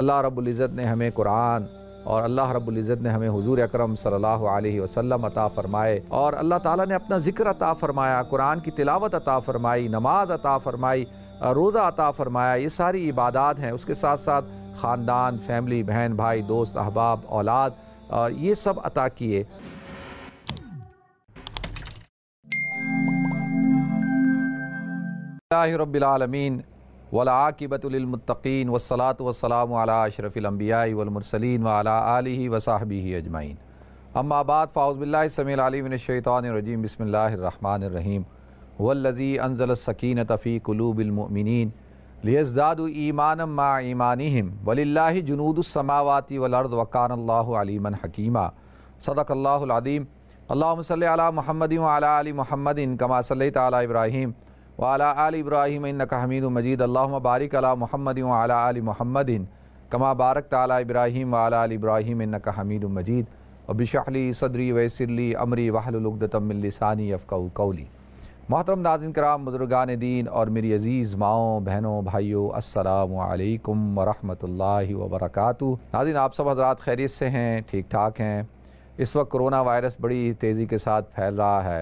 अल्लाह रब्ज़त ने हमें कुरान और अल्लाह इज़्ज़त ने हमें हुजूर अकरम सल्लल्लाहु अलैहि वसल्लम अता फ़रमाए और अल्लाह ताला ने अपना ज़िक्र अता फ़रमाया कुरान की तिलावत अता फ़रमाई नमाज अता फ़रमाई रोज़ा अता फ़रमाया ये सारी इबादत हैं उसके साथ साथ ख़ानदान फैमिली बहन भाई दोस्त अहबाब औलाद और ये सब अता किए रबालमीन वलाकिबतुलमतकीन वसलात वसलाम अशरफ़िलम्बियाई वलमरसलिन वाला वसाबी वसाहबी अजमाइन अम्माबाद शैतानरजीम बसमीम वल्लज़ी अनजल सकीन तफ़ी कुलूबिलमिन लियज़दाद ईमान मा ईमानम वलिल्ला जुनूदसमावाती वलर्द वकान अलीमन हकीमा सदक़ल्लादीम अल्लाम सल महमद महमदिन कमा सल इब्राहिम वाला आल इब्राहिम हमीद मजीद अल्लाम बारिक अला महमद वाला आल महमदिन कमा बारक ताली इब्राहिम वाला आल इब्राहिम हमीद मजीद बिशली सदरी वैसली अमरी वाहलतमिलसानी अफकाउ कौली मोहतरम नाजिन कराम बुजुर्गान दीन और मेरी अज़ीज़ माओ बहनों भाइयों असलकम वरम वबरक नाजिन आप सब हजरात खैरियत से हैं ठीक ठाक हैं इस वक्त कोरोना वायरस बड़ी तेज़ी के साथ फैल रहा है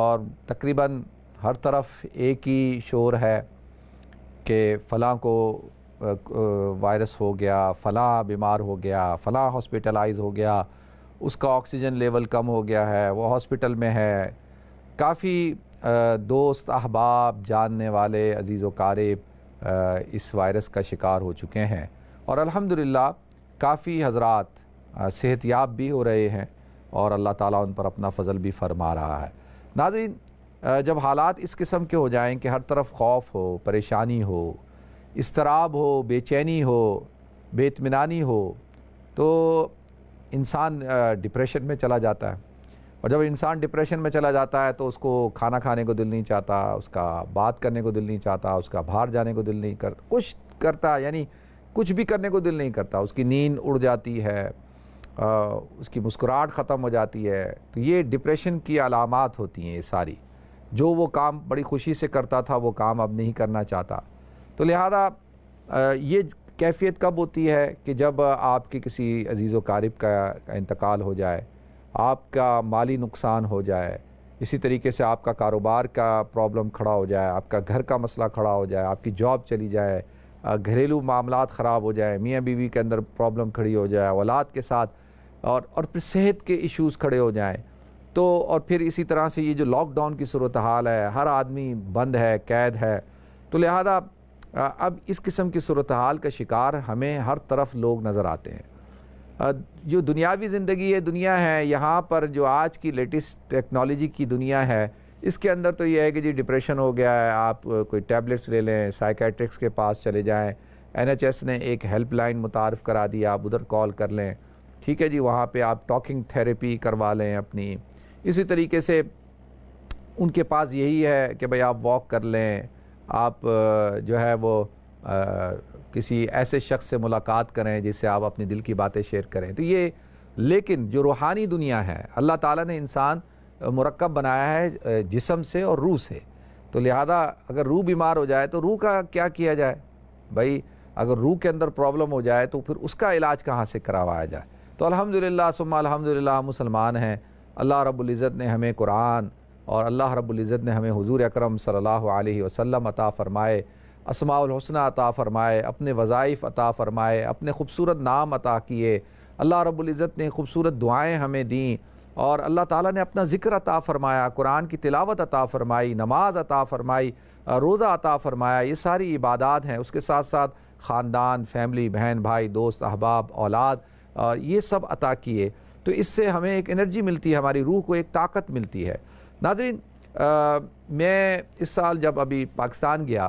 और तकरीबन हर तरफ एक ही शोर है कि फ़लाँ को वायरस हो गया फ़लाँ बीमार हो गया फ़लाँ हॉस्पिटलाइज हो गया उसका ऑक्सीजन लेवल कम हो गया है वो हॉस्पिटल में है काफ़ी दोस्त अहबाब जानने वाले अजीज़ वारेब इस वायरस का शिकार हो चुके हैं और अल्हम्दुलिल्लाह काफ़ी हजरात सेहतियाब भी हो रहे हैं और अल्लाह ताला उन पर अपना फ़जल भी फरमा रहा है नाजरीन जब हालात इस किस्म के हो जाएं कि हर तरफ खौफ हो परेशानी हो इसतराब हो बेचैनी हो बेतमिनानी हो तो इंसान डिप्रेशन में चला जाता है और जब इंसान डिप्रेशन में चला जाता है तो उसको खाना खाने को दिल नहीं चाहता उसका बात करने को दिल नहीं चाहता उसका बाहर जाने को दिल नहीं करता कुछ करता यानी कुछ भी करने को दिल नहीं करता उसकी नींद उड़ जाती है आ, उसकी मुस्कुराहट ख़त्म हो जाती है तो ये डिप्रेशन की अलामत होती हैं ये सारी जो वो काम बड़ी खुशी से करता था वो काम अब नहीं करना चाहता तो लिहाजा ये कैफियत कब होती है कि जब आपके किसी अजीज़ व का, इंतकाल हो जाए आपका माली नुकसान हो जाए इसी तरीके से आपका कारोबार का प्रॉब्लम खड़ा हो जाए आपका घर का मसला खड़ा हो जाए आपकी जॉब चली जाए घरेलू मामला ख़राब हो जाए मियाँ बीवी के अंदर प्रॉब्लम खड़ी हो जाए औलाद के साथ और और फिर सेहत के इश्यूज़ खड़े हो जाएँ तो और फिर इसी तरह से ये जो लॉकडाउन की सूरत हाल है हर आदमी बंद है कैद है तो लिहाजा अब इस किस्म की सूरत हाल का शिकार हमें हर तरफ लोग नज़र आते हैं जो दुनियावी ज़िंदगी है दुनिया है यहाँ पर जो आज की लेटेस्ट टेक्नोलॉजी की दुनिया है इसके अंदर तो यह है कि जी डिप्रेशन हो गया है आप कोई टैबलेट्स ले लें साइकेट्रिक्स के पास चले जाएं एनएचएस ने एक हेल्पलाइन मुतारफ़ करा दी आप उधर कॉल कर लें ठीक है जी वहाँ पे आप टॉकिंग थेरेपी करवा लें अपनी इसी तरीके से उनके पास यही है कि भाई आप वॉक कर लें आप जो है वो आ, किसी ऐसे शख्स से मुलाकात करें जिससे आप अपने दिल की बातें शेयर करें तो ये लेकिन जो रूहानी दुनिया है अल्लाह ताला ने इंसान मरकब बनाया है जिसम से और रूह से तो लिहाजा अगर रूह बीमार हो जाए तो रूह का क्या किया जाए भाई अगर रूह के अंदर प्रॉब्लम हो जाए तो फिर उसका इलाज कहाँ से करवाया जाए तो अलहमदिल्ला सुम्मा अलहमदिल्ला मुसलमान हैं अल्लाह रब्ज़त ने हमें कुरान और अल्लाह रब्ज़त ने हमें हुजूर अकरम सल्लल्लाहु अलैहि वसल्लम अता फ़रमाए असमाउलहसना अता फ़रमाए अपने वज़ाइफ़ अता फ़रमाए अपने खूबसूरत नाम अता किए अल्लाह रब्ज़त ने खूबसूरत दुआएँ हमें दीं और अल्लाह ताला ने अपना ज़िक्र अता फ़रमाया कुरान की तिलावत अता फ़रमाई नमाज़ अता फ़रमाई रोज़ा अता फ़रमाया ये सारी इबादत हैं उसके साथ साथ ख़ानदान फैमिली बहन भाई दोस्त अहबाब औलाद और ये सब अता किए तो इससे हमें एक एनर्जी मिलती है हमारी रूह को एक ताकत मिलती है नाजरीन मैं इस साल जब अभी पाकिस्तान गया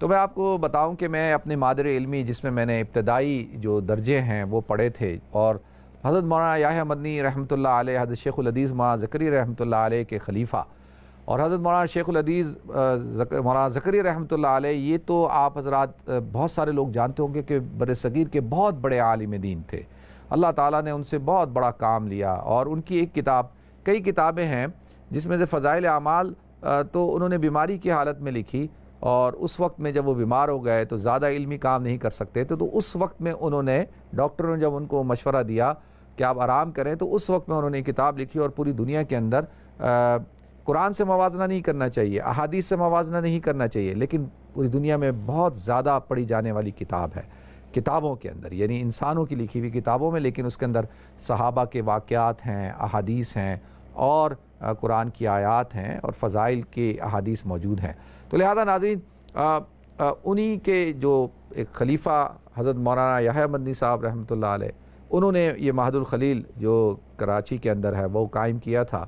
तो मैं आपको बताऊं कि मैं अपने मादर इलमी जिसमें मैंने इब्तदाई जो दर्जे हैं वो पढ़े थे और हज़रत मौलाना याहिया मदनी रहमत हज़रत शेखुलदीज़ मौलाना ज़करी रहमत के खलीफ़ा और हज़रत मौलाना शेखुलदीज़ मौलाना ज़करी रहमत ये तो आप हजरात बहुत सारे लोग जानते होंगे कि बर सग़ीर के बहुत बड़े आलिम दीन थे अल्लाह ताला ने उनसे बहुत बड़ा काम लिया और उनकी एक किताब कई किताबें हैं जिसमें से फ़ज़ाइल अमाल तो उन्होंने बीमारी की हालत में लिखी और उस वक्त में जब वो बीमार हो गए तो ज़्यादा इल्मी काम नहीं कर सकते थे तो उस वक्त में उन्होंने डॉक्टरों ने जब उनको मशवरा दिया कि आप आराम करें तो उस वक्त में उन्होंने किताब लिखी और पूरी दुनिया के अंदर कुरान से मवाजना नहीं करना चाहिए अहादीस से मवाजना नहीं करना चाहिए लेकिन पूरी दुनिया में बहुत ज़्यादा पढ़ी जाने वाली किताब है किताबों के अंदर यानी इंसानों की लिखी हुई किताबों में लेकिन उसके अंदर सहाबा के वाक़ात हैं अहादीस हैं और कुरान की आयात हैं और फ़ज़ाइल के अहादीस मौजूद हैं तो लिहाजा नाजी उन्हीं के जो एक खलीफ़ा हज़रत मौलाना याह मदनी साहब रहमत उन्होंने ये महदुल खलील जो कराची के अंदर है वो कायम किया था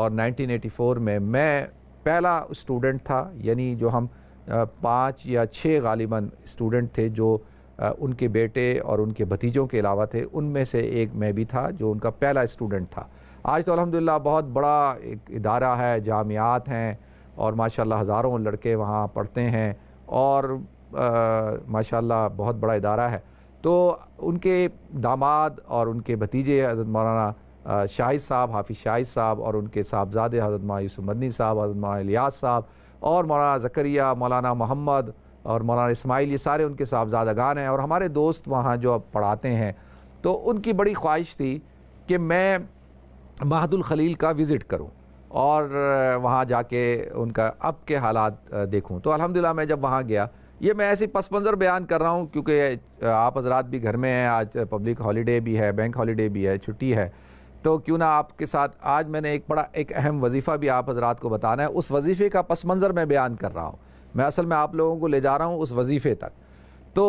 और 1984 में मैं पहला स्टूडेंट था यानी जो हम पाँच या छः गालिबा स्टूडेंट थे जो उनके बेटे और उनके भतीजों के अलावा थे उनमें से एक मैं भी था जो उनका पहला स्टूडेंट था आज तो अलहमदिल्ला बहुत बड़ा एक इदारा है जामियात हैं और माशाल्लाह हज़ारों लड़के वहाँ पढ़ते हैं और माशाल्लाह बहुत बड़ा इदारा है तो उनके दामाद और उनके भतीजे हज़रत मौलाना शाहिद साहब हाफिज़ शाहिद साहब और उनके साहबजादे हज़रत माँ यूसुफ मदनी साहब हज़रत मौलाना इलियास साहब और मौलाना ज़करिया मौलाना मोहम्मद और मौलाना इसमाइल ये सारे उनके साहबजादगान हैं और हमारे दोस्त वहाँ जो अब पढ़ाते हैं तो उनकी बड़ी ख्वाहिश थी कि मैं महदुल खलील का विज़िट करूँ और वहाँ जाके उनका अब के हालात देखूँ तो अलहमदिल्ला मैं जब वहाँ गया ये मैं ऐसी पस मंज़र बयान कर रहा हूँ क्योंकि आप हजरात भी घर में हैं आज पब्लिक हॉलीडे भी है बैंक हॉलीडे भी है छुट्टी है तो क्यों ना आपके साथ आज मैंने एक बड़ा एक अहम वजीफ़ा भी आप हजरात को बताना है उस वजीफ़े का पस मंज़र मैं बयान कर रहा हूँ मैं असल में आप लोगों को ले जा रहा हूँ उस वजीफ़े तक तो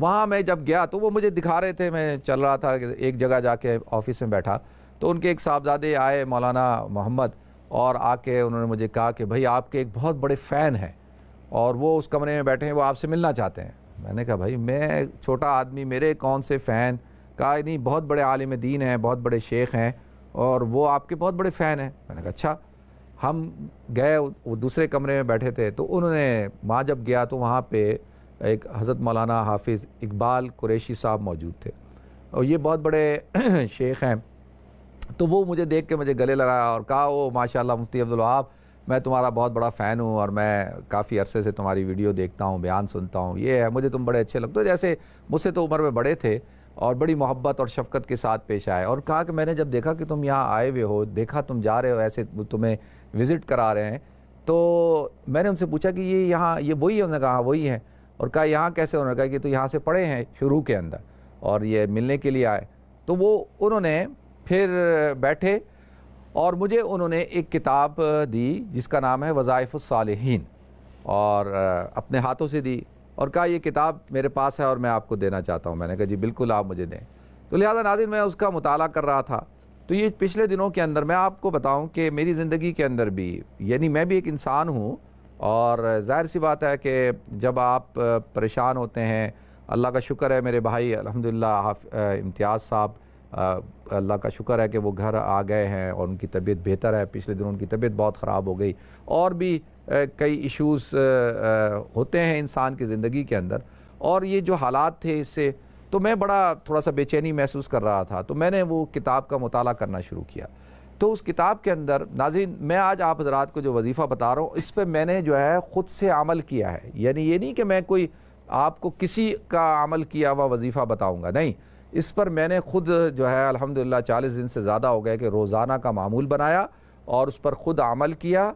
वहाँ मैं जब गया तो वो मुझे दिखा रहे थे मैं चल रहा था एक जगह जाके ऑफिस में बैठा तो उनके एक साहबजादे आए मौलाना मोहम्मद और आके उन्होंने मुझे कहा कि भाई आपके एक बहुत बड़े फ़ैन हैं और वो उस कमरे में बैठे हैं वो आपसे मिलना चाहते हैं मैंने कहा भाई मैं छोटा आदमी मेरे कौन से फ़ैन कहा नहीं बहुत बड़े आलिम दीन हैं बहुत बड़े शेख हैं और वो आपके बहुत बड़े फ़ैन हैं मैंने कहा अच्छा हम गए वो दूसरे कमरे में बैठे थे तो उन्होंने माँ जब गया तो वहाँ पे एक हज़रत मौलाना हाफिज़ इकबाल कुरैशी साहब मौजूद थे और ये बहुत बड़े शेख हैं तो वो मुझे देख के मुझे गले लगाया और कहा वो माशाल्लाह मुफ्ती अब्दुल्वाब मैं तुम्हारा बहुत बड़ा फ़ैन हूँ और मैं काफ़ी अरसे से तुम्हारी वीडियो देखता हूँ बयान सुनता हूँ ये है मुझे तुम बड़े अच्छे लगते हो जैसे मुझसे तो उम्र में बड़े थे और बड़ी मोहब्बत और शफकत के साथ पेश आए और कहा कि मैंने जब देखा कि तुम यहाँ आए हुए हो देखा तुम जा रहे हो ऐसे तुम्हें विज़िट करा रहे हैं तो मैंने उनसे पूछा कि ये यहाँ ये वही है उन्होंने कहा हाँ, वही है और कहा यहाँ कैसे उन्होंने कहा कि तो यहाँ से पढ़े हैं शुरू के अंदर और ये मिलने के लिए आए तो वो उन्होंने फिर बैठे और मुझे उन्होंने एक किताब दी जिसका नाम है वज़ाइफ़ और अपने हाथों से दी और कहा ये किताब मेरे पास है और मैं आपको देना चाहता हूँ मैंने कहा जी बिल्कुल आप मुझे दें तो लिहाजा नादिन मैं उसका मुताला कर रहा था तो ये पिछले दिनों के अंदर मैं आपको बताऊं कि मेरी ज़िंदगी के अंदर भी यानी मैं भी एक इंसान हूँ और जाहिर सी बात है कि जब आप परेशान होते हैं अल्लाह का शुक्र है मेरे भाई अल्हम्दुलिल्लाह इम्तियाज़ साहब अल्लाह का शुक्र है कि वो घर आ गए हैं और उनकी तबीयत बेहतर है पिछले दिनों उनकी तबीयत बहुत ख़राब हो गई और भी कई इश्यूज़ होते हैं इंसान की ज़िंदगी के अंदर और ये जो हालात थे इससे तो मैं बड़ा थोड़ा सा बेचैनी महसूस कर रहा था तो मैंने वो किताब का मताल करना शुरू किया तो उस किताब के अंदर नाजिन मैं आज आप हजरात को जो वजीफ़ा बता रहा हूँ इस पर मैंने जो है ख़ुद से अमल किया है यानी ये नहीं कि मैं कोई आपको किसी का अमल किया हुआ वजीफ़ा बताऊँगा नहीं इस पर मैंने ख़ुद जो है अल्हम्दुलिल्लाह चालीस दिन से ज़्यादा हो गया कि रोज़ाना का मामूल बनाया और उस पर ख़ुद अमल किया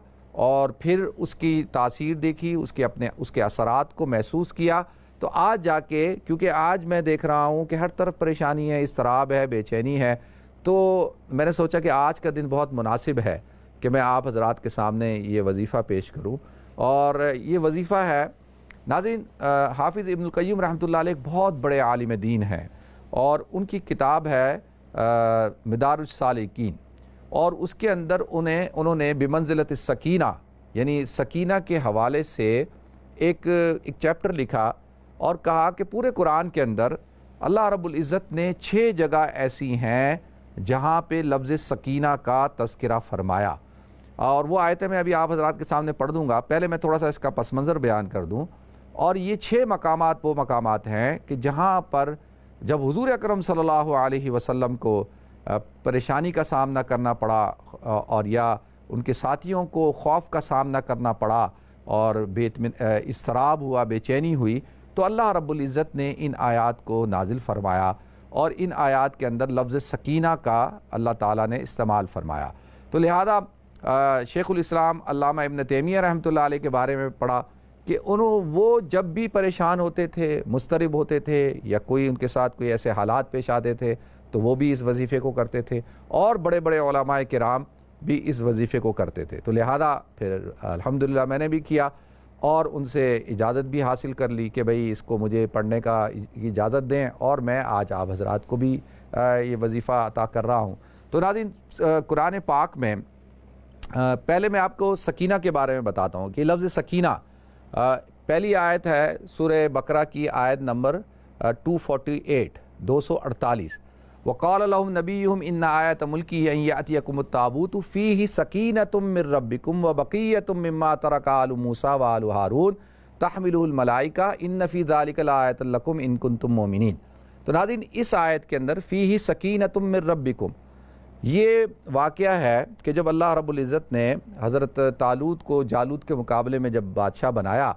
और फिर उसकी तासीर देखी उसके अपने उसके असरात को महसूस किया तो आज जाके क्योंकि आज मैं देख रहा हूँ कि हर तरफ परेशानी है इसराब है बेचैनी है तो मैंने सोचा कि आज का दिन बहुत मुनासिब है कि मैं आप हजरात के सामने ये वजीफ़ा पेश करूँ और ये वजीफ़ा है नाजिन हाफिज़ इब्नकैम रहमतुल्लाह अलैह बहुत बड़े आलिम दीन हैं और उनकी किताब है मदारसालिकीन और उसके अंदर उन्हें उन्होंने बिमंजिलत सकीना यानी सकीना के हवाले से एक एक चैप्टर लिखा और कहा कि पूरे कुरान के अंदर अल्लाह रब्ज़त ने छः जगह ऐसी हैं जहाँ पे लफ्ज़ सकीना का तस्करा फरमाया और वो आयतें मैं अभी आप हजरात के सामने पढ़ दूँगा पहले मैं थोड़ा सा इसका पस मंज़र बयान कर दूँ और ये छः मकाम वो मकाम हैं कि जहाँ पर जब हुजूर अकरम सल्लल्लाहु अलैहि वसल्लम को परेशानी का सामना करना पड़ा और या उनके साथियों को खौफ का सामना करना पड़ा और बेतमिन इसराब हुआ बेचैनी हुई तो अल्लाह इज़्ज़त ने इन आयात को नाजिल फ़रमाया और इन आयात के अंदर लफ्ज़ सकीना का अल्लाह ताला ने इस्तेमाल फ़रमाया तो लिहाजा शेख़ुलस्लाम अल्लामा इबन तैमिया रहमतुल्लाह आ के बारे में पढ़ा कि उन्हों वो जब भी परेशान होते थे मुस्तरब होते थे या कोई उनके साथ कोई ऐसे हालात पेश आते थे तो वो भी इस वजीफ़े को करते थे और बड़े बड़े कराम भी इस वजीफ़े को करते थे तो लिहाजा फिर अल्हम्दुलिल्लाह मैंने भी किया और उनसे इजाज़त भी हासिल कर ली कि भाई इसको मुझे पढ़ने का इजाज़त दें और मैं आज आप हजरात को भी ये वजीफ़ा अता कर रहा हूँ तो नाजिन कुरान पाक में पहले मैं आपको सकीना के बारे में बताता हूँ कि लफ्ज़ सकीना पहली आयत है सुर बकरा की आयत नंबर 248 248 نبيهم नबीम इन आयत ان ياتيكم फ़ी ही सकीन तुम ربكم وبقيه व ترك तुम موسى तरकाल मूसा वाल हारून ان इन नफ़ी दालिकलायतलकुम لكم ان तुम मोमिन तो नादिन इस आयत के अंदर फ़ी ही सकीन तुम मिर रबिकुम ये वाक़ है कि जब अल्लाह रब्ज़त ने हज़रत तालूत को जालूत के मुकाबले में जब बादशाह बनाया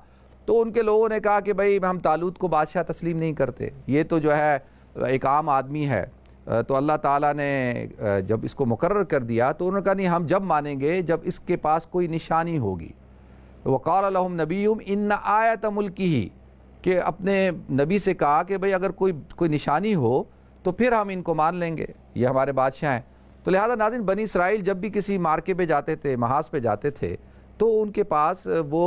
तो उनके लोगों ने कहा कि भाई हम तालूत को बादशाह तस्लीम नहीं करते ये तो जो है एक आम आदमी है तो अल्लाह ताला ने जब इसको मुकर कर दिया तो उन्होंने कहा नहीं हम जब मानेंगे जब इसके पास कोई निशानी होगी तो वक़ाल नबीम इन आयत मुल्क ही कि अपने नबी से कहा कि भाई अगर कोई कोई निशानी हो तो फिर हम इनको मान लेंगे ये हमारे बादशाह हैं तो लिहाजा नाजिन बनी इसराइल जब भी किसी मार्के पे जाते थे महाज पे जाते थे तो उनके पास वो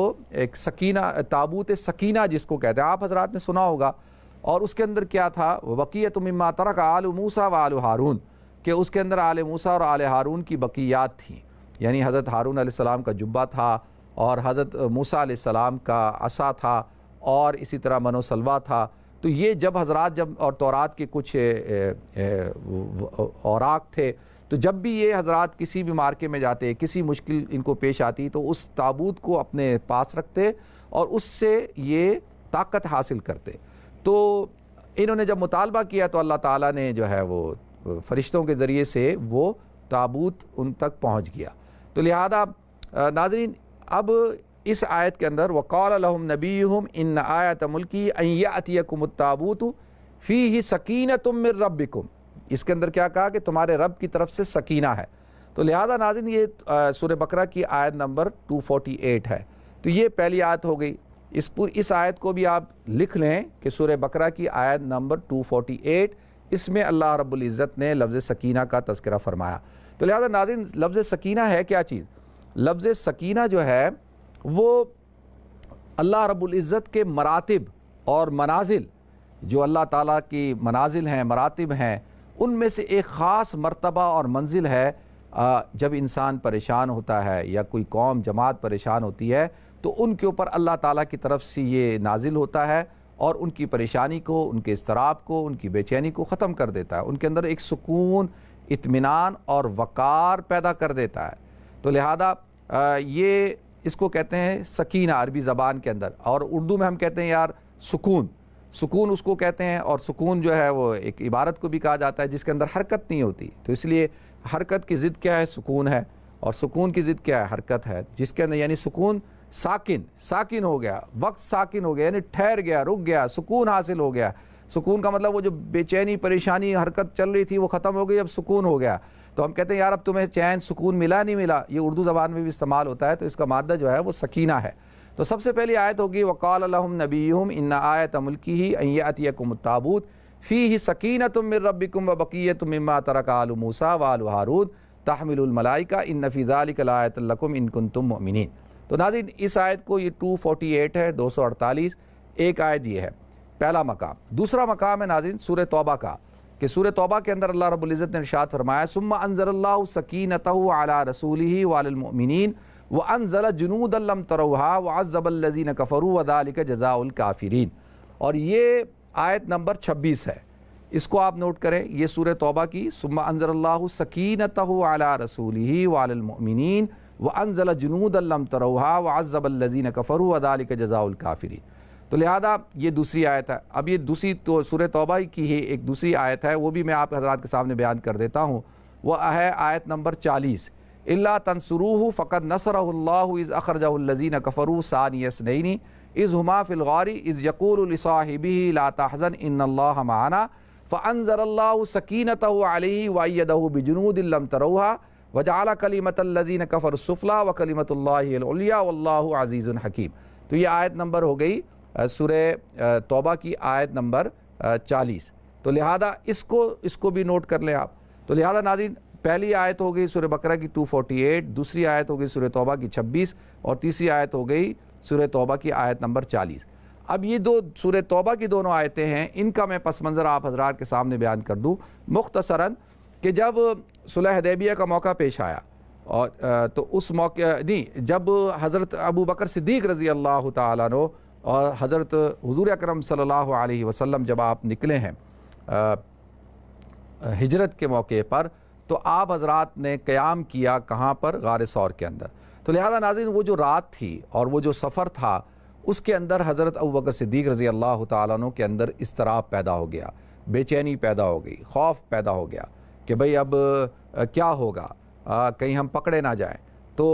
एक सकीना ताबूत सकीना जिसको कहते हैं आप हजरात ने सुना होगा और उसके अंदर क्या था वकीयत तुम तरक आल मूसा व आल हारून के उसके अंदर आल मूसा और आल हारून की बकियात थी यानी हज़रत हारून सलाम का जुब्बा था और हज़रत मूसा सलाम का असा था और इसी तरह मनोसलवा था तो ये जब हजरत जब और तौरात के कुछ औराक थे तो जब भी ये हजरत किसी भी मार्के में जाते किसी मुश्किल इनको पेश आती तो उस ताबूत को अपने पास रखते और उससे ये ताकत हासिल करते तो इन्होंने जब मुतालबा किया तो अल्लाह ताला ने जो है वो फरिश्तों के ज़रिए से वो ताबूत उन तक पहुँच गया तो लिहाजा नाजरीन अब इस आयत के अंदर वक़ाल नबी हम इन आयत मुल्की ताबूत फ़ी ही सकीन तुम रब रबिकुम इसके अंदर क्या कहा कि तुम्हारे रब की तरफ से सकीना है तो लिहाजा नाजिन ये सूर्य बकरा की आयत नंबर 248 है तो ये पहली आयत हो गई इस पूरी इस आयत को भी आप लिख लें कि सुर बकरा की आयत नंबर 248 इसमें अल्लाह इज़्ज़त ने लफ्ज़ सकीना का तस्करा फरमाया तो लिहाजा नाजिन लफ्ज़ सकीना है क्या चीज़ लफ्ज़ सकीना जो है वो अल्लाह रब्ज़त के मरातब और मनाजिल जो अल्लाह ताला की मनाजिल हैं मरातब हैं उनमें से एक ख़ास मरतबा और मंजिल है जब इंसान परेशान होता है या कोई कौम जमात परेशान होती है तो उनके ऊपर अल्लाह ताला की तरफ से ये नाजिल होता है और उनकी परेशानी को उनके इसतराब को उनकी बेचैनी को ख़त्म कर देता है उनके अंदर एक सुकून इत्मीनान और वक़ार पैदा कर देता है तो लिहाजा ये इसको कहते हैं सकीना अरबी ज़बान के अंदर और उर्दू में हम कहते हैं यार सुकून सुकून उसको कहते हैं और सुकून जो है वो एक इबारत को भी कहा जाता है जिसके अंदर हरकत नहीं होती तो इसलिए हरकत की ज़िद क्या है सुकून है और सुकून की ज़िद क्या है हरकत है जिसके अंदर यानी सुकून साकिन साकिन हो गया वक्त साकिन हो गया यानी ठहर गया रुक गया सुकून हासिल हो गया सुकून का मतलब वो जो बेचैनी परेशानी हरकत चल रही थी वो ख़त्म हो गई अब सुकून हो गया तो हम कहते हैं यार अब तुम्हें चैन सुकून मिला नहीं मिला ये उर्दू ज़बान में भी इस्तेमाल होता है तो इसका मादा जो है वो सकीना है तो सबसे पहली आयत होगी वकाल नबीम इन आयत मुल्की ही अतियकुम ताबूत फ़ी ही सकीन तुम मिर रबिकुम व तुम मम्मा तरक आलू मूसा वाल हारूद तहमिलमलाइका इन नफ़ीज़ालिकलायतलकुम इनकुन तुम मिन तो नाजिन इस आयत को ये 248 है 248 एक आयत ये है पहला मकाम दूसरा मकाम है नाजिन सूर तौबा का कि सूर तौबा के अंदर अल्लाह रबुल्ज़त ने इरशाद फरमाया सुम्मा अनज़ल्ला सकीनत अला रसूल वालमिन व अनज़ल जुनूदलम तरहा व अज़बल्लिन कफ़रू वदालिक जजाउलकाफ़रीन और ये आयत नंबर छब्बीस है इसको आप नोट करें ये सूर तौबा की सुम्मा अनज़ल्ला सकीनत अला रसूल वालमिन व जुनूद जनूदम तरोहा व अज़बल्लिन कफ़रू अदाल के जजाउलकाफरी तो लिहाजा ये दूसरी आयत है अब ये दूसरी तो सूर तोबा की ही एक दूसरी आयत है वो भी मैं आप हजरात के सामने बयान कर देता हूँ वह है आयत नंबर चालीस अल्ला तनसरू फ़कत इज़ अखरजल्लिन कफ़रू सानी सनैनी इज़ हमा फ़िलगारी इज़ यकूलसाहिबी लातहज़न इन माना फ़नज़रल्ला सकीनत वाली वायदह बिजनूदिल्लम तरोहा वजाल कलीमत लजीन कफ़र सुफला व कलीमतल्ला हकीम तो ये आयत नंबर हो गई सुर तोबा की आयत नंबर चालीस तो लिहाजा इसको इसको भी नोट कर लें आप तो लिहाजा नाजिन पहली आयत हो गई सुर बकरा की 248 दूसरी आयत हो गई सुर तोबा की 26 और तीसरी आयत हो गई सुर तोबा की आयत नंबर 40 अब ये दो सुर तोबा की दोनों आयतें हैं इनका मैं पस मंज़र आप हजरात के सामने बयान कर दूँ मुख्तसरा कि जब सुलह हदेबिया का मौका पेश आया और तो उस मौके नहीं जब हज़रत अबू बकर सिद्दीक रज़ी अल्लाह तु और हज़रत हजूर अक्रम सल वसम जब आप निकले हैं हजरत के मौके पर तो आप हजरात ने क़्याम किया कहाँ पर गार सौर के अंदर तो लिहाजा नाजिन वो जो रात थी और वो जो सफ़र था उसके अंदर हज़रत अबू बकर सिद्दीक रज़ी अल्लाह तु के अंदर इसतराब पैदा हो गया बेचैनी पैदा हो गई खौफ पैदा हो गया कि भाई अब क्या होगा आ, कहीं हम पकड़े ना जाएं तो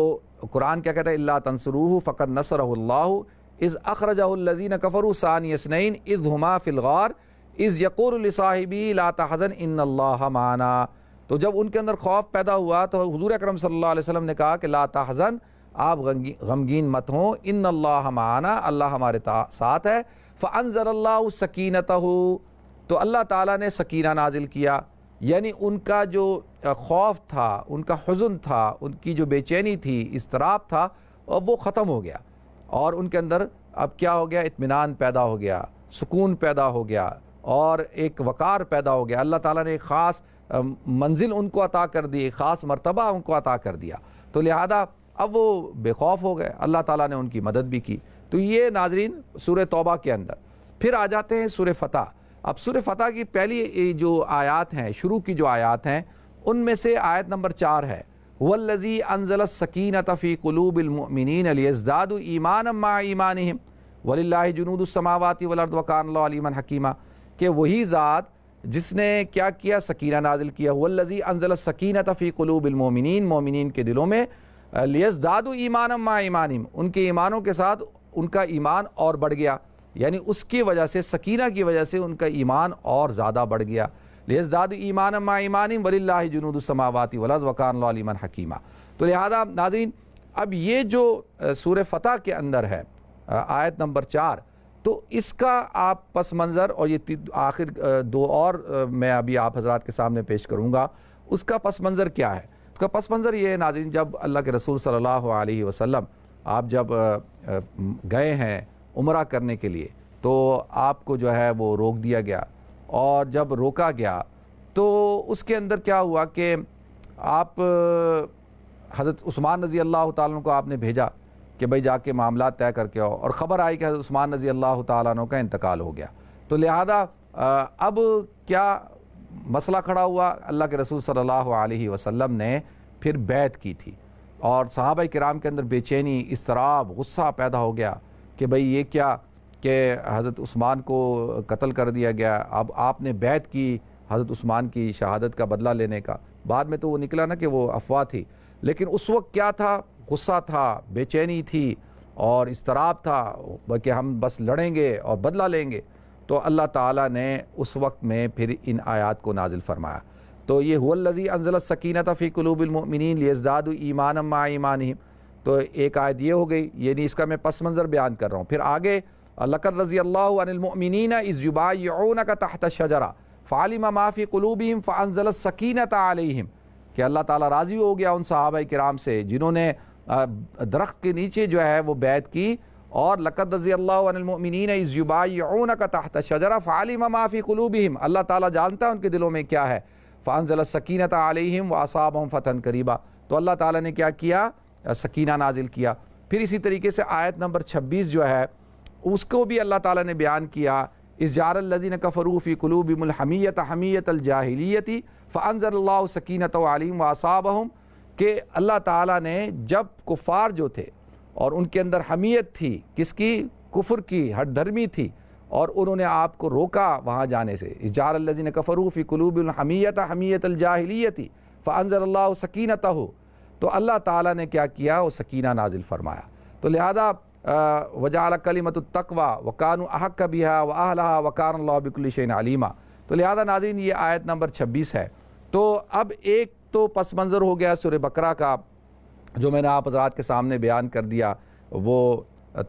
कुरान क्या कहता है अल्ला तनसरूह फ़कत नसर इज़ अखरजाजीन कफ़रू सान यसनैन इज़ हमा फ़िलगार इज़ लात हज़न इन माना तो जब उनके अंदर खौफ पैदा हुआ तो हजूर अक्रम सम ने कहा कि हज़न आप गमगीन मत हों इन माना अल्लाह हमारे साथ है फ़नज़ल्ला सकीनत हो तो अल्लाह ताली ने सकीना नाजिल किया यानी उनका जो खौफ था उनका हजन था उनकी जो बेचैनी थी इसतराब था और वो ख़त्म हो गया और उनके अंदर अब क्या हो गया इतमान पैदा हो गया सुकून पैदा हो गया और एक वक़ार पैदा हो गया अल्लाह ताला ने एक ख़ास मंजिल उनको अता कर दी एक ख़ास मरतबा उनको अता कर दिया तो लिहाजा अब वो बेखौफ हो गए अल्लाह ताला ने उनकी मदद भी की तो ये नाजरीन सूर तौबा के अंदर फिर आ जाते हैं सूर फ़तह अब सुर फतह की पहली जो आयात हैं शुरू की जो आयात हैं उनमें से आयत नंबर चार है वल्लजी अनजल सकीन तफ़ी कलूबिलमिन अलीजदाद ईमान अम्मा ईमान वल्ला जुनूदसमावती वलरदवान हकीमा के वही ज़ात जिसने क्या किया सकीना नाजिल किया वल्लजी अनजल सकीन तफ़ी कलूबिलमिन मोमिन के दिलों में लियजदाद ईमान अम्मा ईमान उनके ईमानों के साथ उनका ईमान और बढ़ गया यानी उसकी वजह से सकीना की वजह से उनका ईमान और ज़्यादा बढ़ गया लेजदाद ईमान मा ईमान जुनूद जुनूदसमावती वलज वकान हकीमा तो लिहाजा नाजीन अब ये जो सूर फ़तह के अंदर है आयत नंबर चार तो इसका आप पस मंज़र और ये आखिर दो और मैं अभी आप हजरात के सामने पेश करूँगा उसका पस मंज़र क्या है उसका पस मंज़र ये है नाजीन जब अल्लाह के रसूल सल्ला वसलम आप जब गए हैं उम्र करने के लिए तो आपको जो है वो रोक दिया गया और जब रोका गया तो उसके अंदर क्या हुआ कि आप हज़रत उस्मान रज़ी अल्लाह तुम को आपने भेजा कि भाई जाके मामला तय करके आओ और ख़बर आई कि हज़रत उस्मान रज़ी अल्लाह तु का इंतकाल हो गया तो लिहाजा अब क्या मसला खड़ा हुआ अल्लाह के रसूल सल्लल्लाहु अलैहि वसल्लम ने फिर बैत की थी और सहाबा कराम के अंदर बेचैनी इसराब गुस्सा पैदा हो गया कि भाई ये क्या कि हज़रत उस्मान को कत्ल कर दिया गया अब आपने बैत की हज़रत उस्मान की शहादत का बदला लेने का बाद में तो वो निकला ना कि वो अफवाह थी लेकिन उस वक्त क्या था गुस्सा था बेचैनी थी और इसतराब था कि हम बस लड़ेंगे और बदला लेंगे तो अल्लाह ताला ने उस वक्त में फिर इन आयात को नाजिल फरमाया तो ये हुल्लजी अनजल सकीनत फ़ी कलूबिलमिन लियजदाद ईमान मा ईमान तो एक आयत ये हो गई ये नहीं इसका मैं पस मंज़र बयान कर रहा हूँ फिर आगे लकर रजी अल्लामिन इज़ुबायन का तहत शजरा फ़ालिमा माफ़ी कलूबीम फ़ानजल सकीनत आलिम कि अल्लाह ताली राज़ी हो गया उन साहब कराम से जिन्होंने दरख्त के नीचे जो है वो बैत की और लकत रजी अल्लामिन इज़ुबायन का तहत शजरा फ़ालिमा माफ़ी कलूबीम अल्लाह ताली जानता है उनके दिलों में क्या है फ़ानजल सकीनत आलिम व असाब फ़तन करीबा तो अल्लाह ताली ने क्या किया सकीना नाजिल किया फिर इसी तरीके से आयत नंबर 26 जो है उसको भी अल्लाह ताला ने बयान किया इस जारदीन कफ़रूफ़ी कलूबिमल हमीयत हमीयत अलजाहलीती फ़ानज़र सकीनत वालीम वसाबहम के अल्लाह ताला ने जब कुफ़ार जो थे और उनके अंदर हमीयत थी किसकी कुफर की हटधर्मी थी और उन्होंने आपको रोका वहाँ जाने से इस जारदीन कफ़रूफ़ी कलूबिल हमीयत हमीयत अलजाहलीती फ़ानज़र सकीनत हो तो अल्लाह ताला ने क्या किया वो सकीना नाजिल फरमाया तो लिहाजा वजाल कलीमत तकवा वकान अहक बिहा व अहला वकान बिकलशन अलीमा तो लिहाजा नाजिन ये आयत नंबर छब्बीस है तो अब एक तो पस मंज़र हो गया सुर बकरा का जो मैंने आप हजरात के सामने बयान कर दिया वो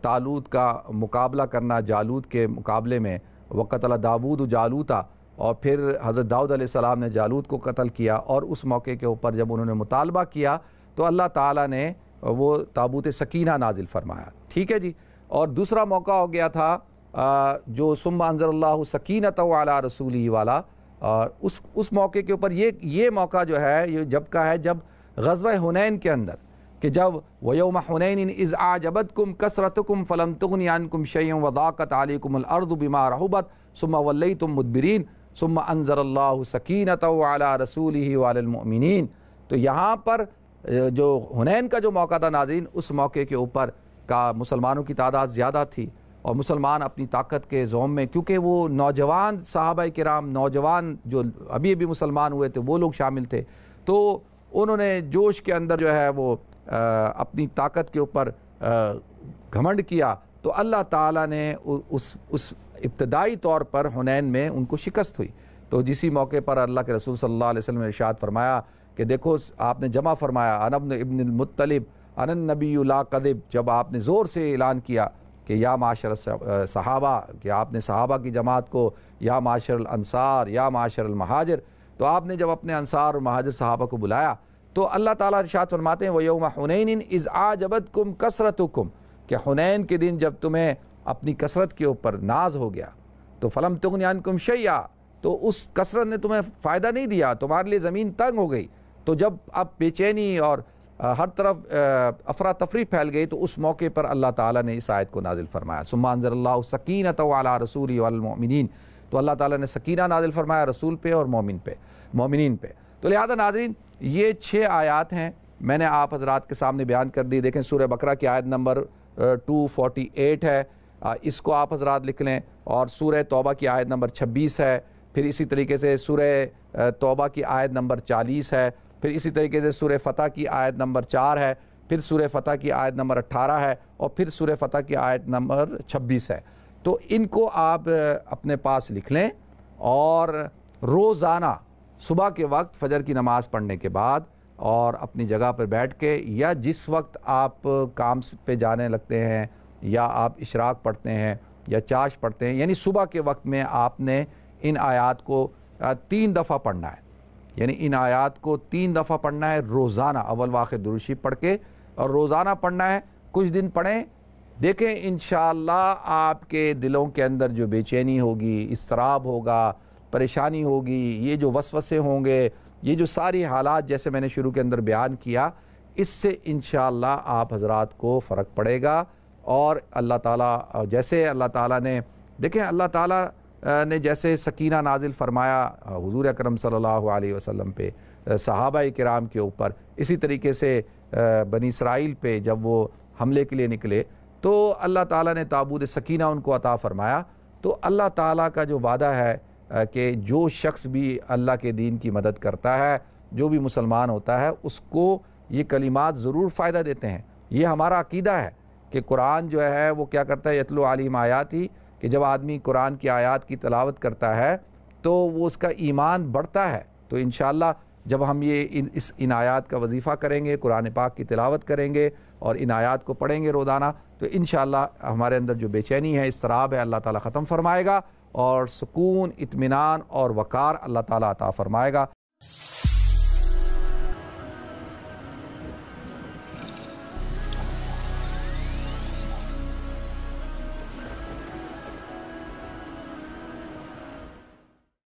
तालूद का मुकाबला करना जालूद के मुकाबले में व कतल दाऊद जालूता और फिर हज़रत दाऊद सलाम ने जालूद को कत्ल किया और उस मौके के ऊपर जब उन्होंने मुतालबा किया तो अल्लाह ताला ने वो ताबूत सकीना नाजिल फरमाया ठीक है जी और दूसरा मौका हो गया था जो सुम अनजर सकीन तला रसूली वाला और उस उस मौके के ऊपर ये ये मौका जो है ये जब का है जब गजब हुनैन के अंदर कि जब वयोम हुनैन इज़ आजबत कुम कसरत कुम फ़लम तुगनियान कुम शैम वदाक़त आलिकुमलर्द बिमा रहबत सुम वल्लई तुम मुदबरीन सुम अनजर सकीन तला रसूली वालमिन तो यहाँ पर जो हुनैन का जो मौका था नाजरीन उस मौके के ऊपर का मुसलमानों की तादाद ज़्यादा थी और मुसलमान अपनी ताकत के जोम में क्योंकि वो नौजवान साहबा कराम नौजवान जो अभी अभी मुसलमान हुए थे वो लोग शामिल थे तो उन्होंने जोश के अंदर जो है वो आ, अपनी ताकत के ऊपर घमंड किया तो अल्लाह ताला ने उस उस इब्तदाई तौर पर हुनैन में उनको शिकस्त हुई तो जिसी मौके पर अल्लाह के रसूल सल्लल्लाहु अलैहि वसल्लम ने इरशाद फरमाया कि देखो आपने जमा फरमाया अनब मुतलब अन नबी कदब जब आपने ज़ोर से ऐलान किया कि या माशर सहाबा कि आपने सहाबा की जमात को या माशर अनसार या माशर महाजर तो आपने जब अपने अनसार और महाजर सहाबा को बुलाया तो अल्लाह ताला इरशाद फरमाते हैं वयोम हुनैन इज़ आजबत कुम कसरत हुकुम कि हुनैन के दिन जब तुम्हें अपनी कसरत के ऊपर नाज हो गया तो फ़लम तुगन कुम शैया तो उस कसरत ने तुम्हें फ़ायदा नहीं दिया तुम्हारे लिए ज़मीन तंग हो गई तो जब अब बेचैनी और हर तरफ अफरा तफरी फैल गई तो उस मौके पर अल्लाह ताला ने इस आयत को नाजिल फरमाया सुमानजरल्ला सकीन तला रसूल वालमिन तो अल्लाह ताला ने सकीना नाजिल फरमाया रसूल पे और मोमिन पे मोमिन पे तो लिहाजा नाजरीन ये छः आयात हैं मैंने आप हजरात के सामने बयान कर दी देखें सूर्य बकरा की आयत नंबर टू फोर्टी एट है इसको आप हजरात लिख लें और सूर तोबा की आयत नंबर छब्बीस है फिर इसी तरीके से सूर्य तोबा की आयत नंबर चालीस है फिर इसी तरीके से सूर फ़तह की आयत नंबर चार है फिर सूर फ़तह की आयत नंबर अट्ठारह है और फिर सूर फ़तह की आयत नंबर छब्बीस है तो इनको आप अपने पास लिख लें और रोज़ाना सुबह के वक्त फजर की नमाज़ पढ़ने के बाद और अपनी जगह पर बैठ के या जिस वक्त आप काम पे जाने लगते हैं या आप इशराक पढ़ते हैं या चाश पढ़ते हैं यानी सुबह के वक्त में आपने इन आयात को तीन दफ़ा पढ़ना है यानी इन आयात को तीन दफ़ा पढ़ना है रोज़ाना अवल वाख दुरुशी पढ़ के और रोज़ाना पढ़ना है कुछ दिन पढ़ें देखें इन आपके दिलों के अंदर जो बेचैनी होगी इसराब होगा परेशानी होगी ये जो वसवसे होंगे ये जो सारी हालात जैसे मैंने शुरू के अंदर बयान किया इससे इन आप हजरात को फ़र्क पड़ेगा और अल्लाह ताला जैसे अल्लाह ताला ने देखें अल्लाह ताला ने जैसे सकीना नाजिल फरमाया हुजूर अकरम सल्लल्लाहु अलैहि वसल्लम पे सहाबा कराम के ऊपर इसी तरीके से बनी इसराइल पे जब वो हमले के लिए निकले तो अल्लाह ताला ने ताबूद सकीना उनको अता फरमाया तो अल्लाह ताला का जो वादा है कि जो शख्स भी अल्लाह के दीन की मदद करता है जो भी मुसलमान होता है उसको ये कलिमात ज़रूर फ़ायदा देते हैं ये हमारा अकीदा है कि कुरान जो है वो क्या करता है यतलो आलिम आयात ही कि जब आदमी कुरान की आयत की तलावत करता है तो वो उसका ईमान बढ़ता है तो इन जब हम ये इन इस इन आयात का वजीफ़ा करेंगे कुरान पाक की तिलावत करेंगे और इन आयात को पढ़ेंगे रोज़ाना तो इन हमारे अंदर जो बेचैनी है इस तराब है अल्लाह ताला ख़त्म फ़रमाएगा और सुकून इतमान और वक़ार अल्लाह ताला अता फ़रमाएगा